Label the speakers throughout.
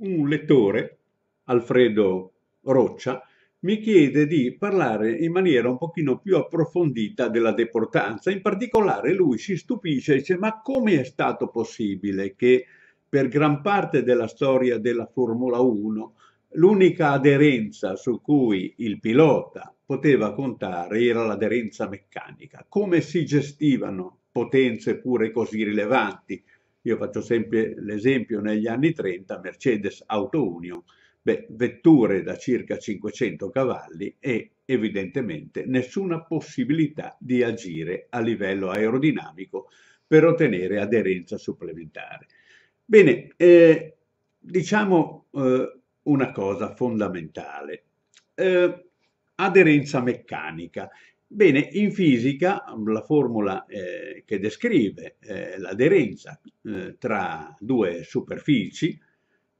Speaker 1: un lettore, Alfredo Roccia, mi chiede di parlare in maniera un pochino più approfondita della deportanza. In particolare lui si stupisce e dice ma come è stato possibile che per gran parte della storia della Formula 1 l'unica aderenza su cui il pilota poteva contare era l'aderenza meccanica. Come si gestivano potenze pure così rilevanti? Io faccio sempre l'esempio, negli anni 30 Mercedes Auto Union, beh, vetture da circa 500 cavalli e evidentemente nessuna possibilità di agire a livello aerodinamico per ottenere aderenza supplementare. Bene, eh, diciamo eh, una cosa fondamentale. Eh, aderenza meccanica. Bene, in fisica la formula eh, che descrive eh, l'aderenza eh, tra due superfici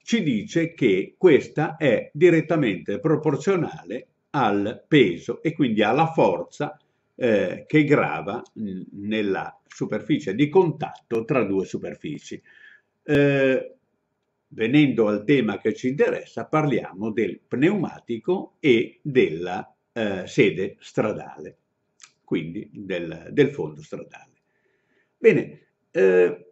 Speaker 1: ci dice che questa è direttamente proporzionale al peso e quindi alla forza eh, che grava nella superficie di contatto tra due superfici. Eh, venendo al tema che ci interessa, parliamo del pneumatico e della eh, sede stradale quindi del, del fondo stradale. Bene, eh,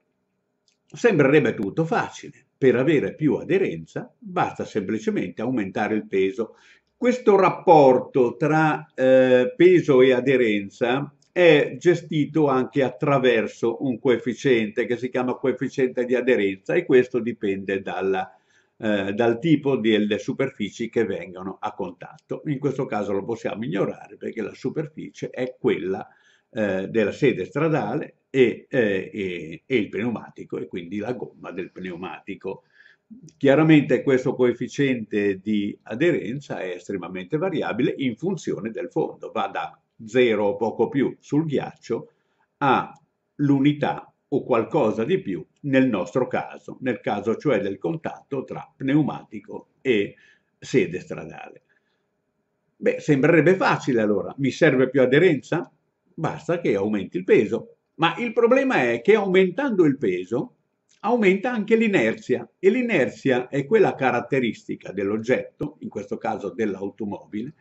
Speaker 1: sembrerebbe tutto facile. Per avere più aderenza basta semplicemente aumentare il peso. Questo rapporto tra eh, peso e aderenza è gestito anche attraverso un coefficiente che si chiama coefficiente di aderenza e questo dipende dalla eh, dal tipo delle superfici che vengono a contatto. In questo caso lo possiamo ignorare perché la superficie è quella eh, della sede stradale e, eh, e, e, il pneumatico e quindi la gomma del pneumatico. Chiaramente questo coefficiente di aderenza è estremamente variabile in funzione del fondo, va da 0 o poco più sul ghiaccio all'unità o qualcosa di più nel nostro caso, nel caso cioè del contatto tra pneumatico e sede stradale. Beh, sembrerebbe facile allora, mi serve più aderenza? Basta che aumenti il peso. Ma il problema è che aumentando il peso aumenta anche l'inerzia e l'inerzia è quella caratteristica dell'oggetto, in questo caso dell'automobile,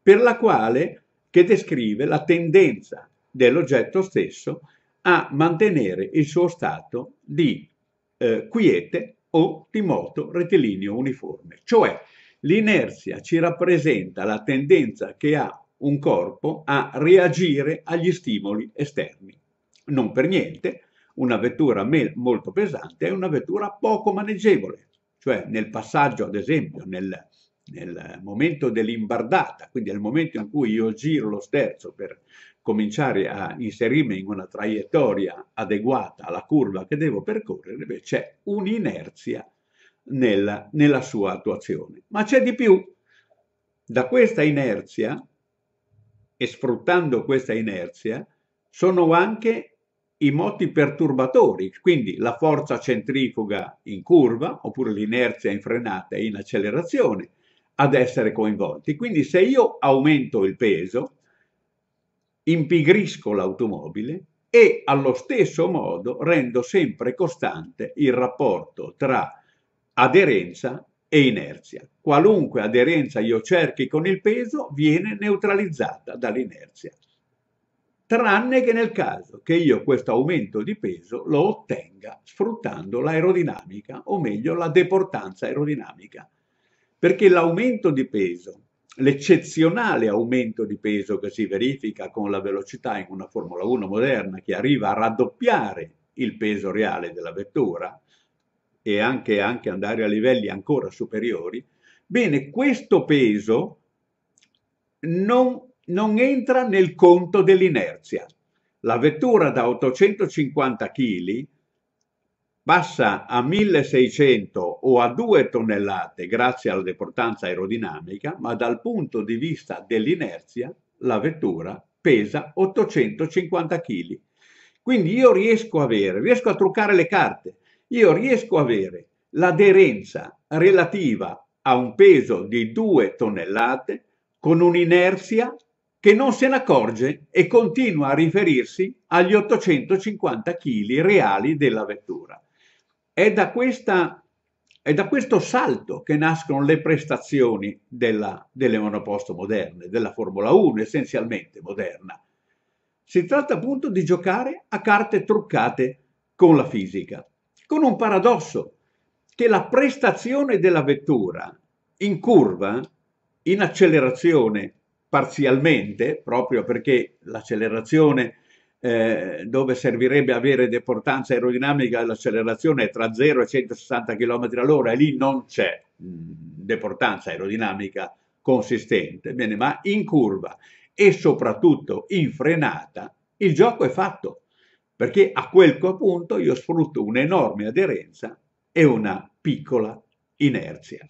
Speaker 1: per la quale che descrive la tendenza dell'oggetto stesso a mantenere il suo stato di eh, quiete o di moto rettilineo uniforme, cioè L'inerzia ci rappresenta la tendenza che ha un corpo a reagire agli stimoli esterni. Non per niente, una vettura molto pesante è una vettura poco maneggevole, cioè nel passaggio, ad esempio, nel, nel momento dell'imbardata, quindi nel momento in cui io giro lo sterzo per cominciare a inserirmi in una traiettoria adeguata alla curva che devo percorrere, beh, c'è un'inerzia nella, nella sua attuazione. Ma c'è di più. Da questa inerzia, e sfruttando questa inerzia, sono anche i moti perturbatori, quindi la forza centrifuga in curva oppure l'inerzia in frenata e in accelerazione ad essere coinvolti. Quindi se io aumento il peso, impigrisco l'automobile e allo stesso modo rendo sempre costante il rapporto tra aderenza e inerzia. Qualunque aderenza io cerchi con il peso viene neutralizzata dall'inerzia, tranne che nel caso che io questo aumento di peso lo ottenga sfruttando l'aerodinamica o meglio la deportanza aerodinamica, perché l'aumento di peso l'eccezionale aumento di peso che si verifica con la velocità in una Formula 1 moderna che arriva a raddoppiare il peso reale della vettura e anche, anche andare a livelli ancora superiori, bene, questo peso non, non entra nel conto dell'inerzia. La vettura da 850 kg passa a 1600 o a 2 tonnellate grazie alla deportanza aerodinamica, ma dal punto di vista dell'inerzia la vettura pesa 850 kg. Quindi io riesco a avere, riesco a truccare le carte, io riesco a avere l'aderenza relativa a un peso di 2 tonnellate con un'inerzia che non se ne accorge e continua a riferirsi agli 850 kg reali della vettura. È da, questa, è da questo salto che nascono le prestazioni della, delle monoposto moderne, della Formula 1 essenzialmente moderna. Si tratta appunto di giocare a carte truccate con la fisica, con un paradosso che la prestazione della vettura in curva, in accelerazione parzialmente, proprio perché l'accelerazione eh, dove servirebbe avere deportanza aerodinamica all'accelerazione tra 0 e 160 km all'ora e lì non c'è deportanza aerodinamica consistente, bene, ma in curva e soprattutto in frenata il gioco è fatto perché a quel punto io sfrutto un'enorme aderenza e una piccola inerzia.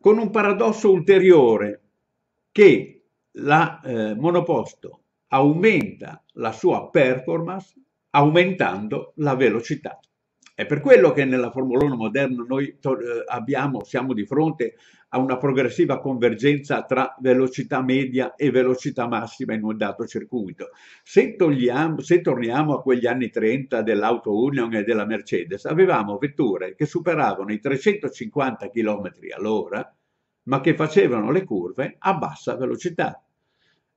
Speaker 1: Con un paradosso ulteriore che la eh, monoposto aumenta la sua performance aumentando la velocità. È per quello che nella Formula 1 moderna noi eh, abbiamo, siamo di fronte a una progressiva convergenza tra velocità media e velocità massima in un dato circuito. Se, togliamo, se torniamo a quegli anni 30 dell'Auto Union e della Mercedes, avevamo vetture che superavano i 350 km all'ora, ma che facevano le curve a bassa velocità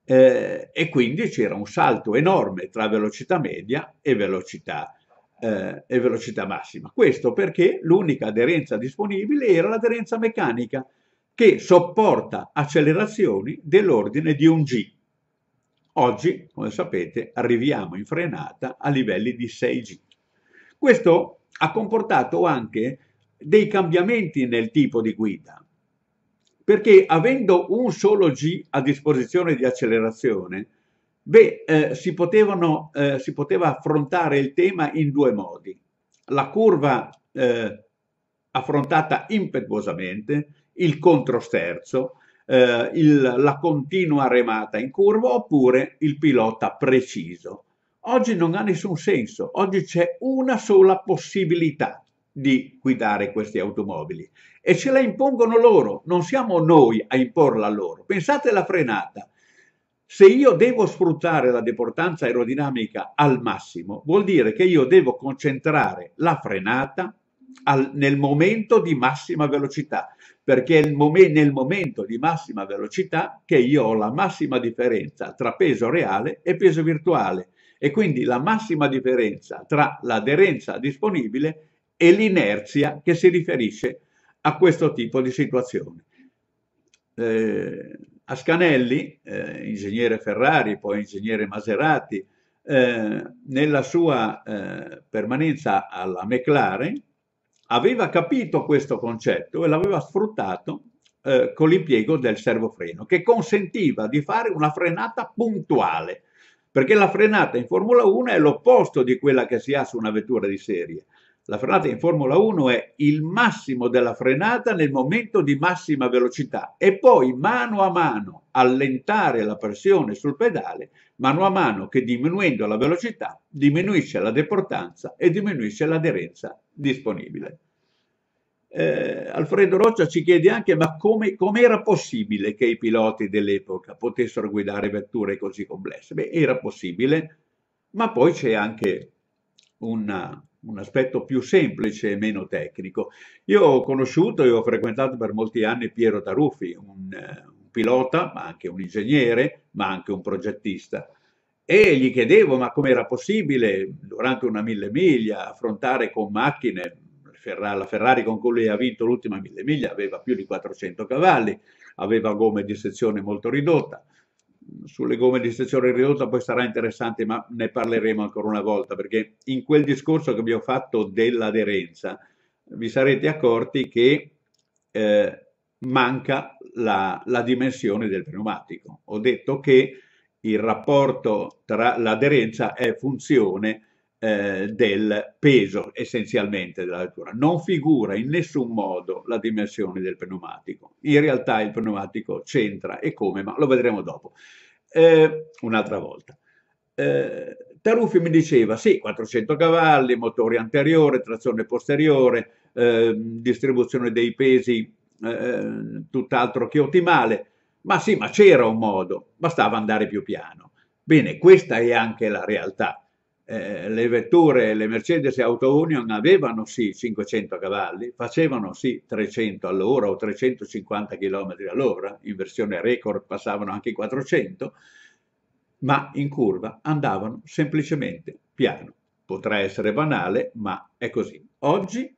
Speaker 1: eh, e quindi c'era un salto enorme tra velocità media e velocità, eh, e velocità massima. Questo perché l'unica aderenza disponibile era l'aderenza meccanica che sopporta accelerazioni dell'ordine di un G. Oggi, come sapete, arriviamo in frenata a livelli di 6G. Questo ha comportato anche dei cambiamenti nel tipo di guida perché avendo un solo G a disposizione di accelerazione, beh, eh, si, potevano, eh, si, poteva affrontare il tema in due modi. La curva eh, affrontata impetuosamente, il controsterzo, eh, il, la continua remata in curva oppure il pilota preciso. Oggi non ha nessun senso, oggi c'è una sola possibilità di guidare queste automobili e ce la impongono loro, non siamo noi a imporla loro. Pensate alla frenata. Se io devo sfruttare la deportanza aerodinamica al massimo, vuol dire che io devo concentrare la frenata al, nel momento di massima velocità, perché è momen, nel momento di massima velocità che io ho la massima differenza tra peso reale e peso virtuale e quindi la massima differenza tra l'aderenza disponibile e l'inerzia che si riferisce a questo tipo di situazioni. Eh, Ascanelli, eh, ingegnere Ferrari, poi ingegnere Maserati, eh, nella sua eh, permanenza alla McLaren, aveva capito questo concetto e l'aveva sfruttato eh, con l'impiego del servofreno, che consentiva di fare una frenata puntuale, perché la frenata in Formula 1 è l'opposto di quella che si ha su una vettura di serie la frenata in Formula 1 è il massimo della frenata nel momento di massima velocità e poi mano a mano allentare la pressione sul pedale, mano a mano che diminuendo la velocità diminuisce la deportanza e diminuisce l'aderenza disponibile. Eh, Alfredo Roccia ci chiede anche ma come era possibile che i piloti dell'epoca potessero guidare vetture così complesse? Beh, era possibile, ma poi c'è anche una, un aspetto più semplice e meno tecnico. Io ho conosciuto e ho frequentato per molti anni Piero Taruffi, un, eh, un pilota, ma anche un ingegnere, ma anche un progettista e gli chiedevo ma com'era possibile durante una mille miglia affrontare con macchine la Ferrari con cui lui ha vinto l'ultima mille miglia aveva più di 400 cavalli aveva gomme di sezione molto ridotta sulle gomme di sezione ridotta poi sarà interessante, ma ne parleremo ancora una volta, perché in quel discorso che vi ho fatto dell'aderenza, vi sarete accorti che eh, manca la, la, dimensione del pneumatico. Ho detto che il rapporto tra l'aderenza è funzione eh, del peso essenzialmente della vettura. Non figura in nessun modo la dimensione del pneumatico. In realtà il pneumatico c'entra e come, ma lo vedremo dopo, eh, un'altra volta. Eh, Taruffi mi diceva, sì, 400 cavalli, motore anteriore, trazione posteriore, ehm, distribuzione dei pesi ehm, tutt'altro che ottimale, ma sì, ma c'era un modo, bastava andare più piano. Bene, questa è anche la realtà eh, le vetture, le Mercedes e Auto Union avevano sì 500 cavalli, facevano sì 300 all'ora o 350 km all'ora, in versione record passavano anche i 400, ma in curva andavano semplicemente piano. Potrà essere banale, ma è così. Oggi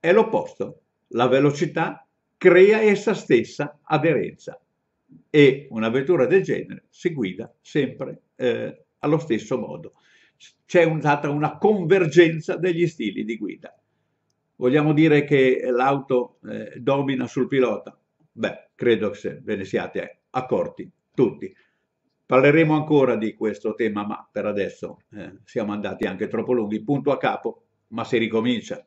Speaker 1: è l'opposto. La velocità crea essa stessa aderenza e una vettura del genere si guida sempre eh, allo stesso modo c'è stata una convergenza degli stili di guida. Vogliamo dire che l'auto eh, domina sul pilota? Beh, credo che ve ne siate accorti tutti. Parleremo ancora di questo tema, ma per adesso eh, siamo andati anche troppo lunghi. Punto a capo, ma si ricomincia.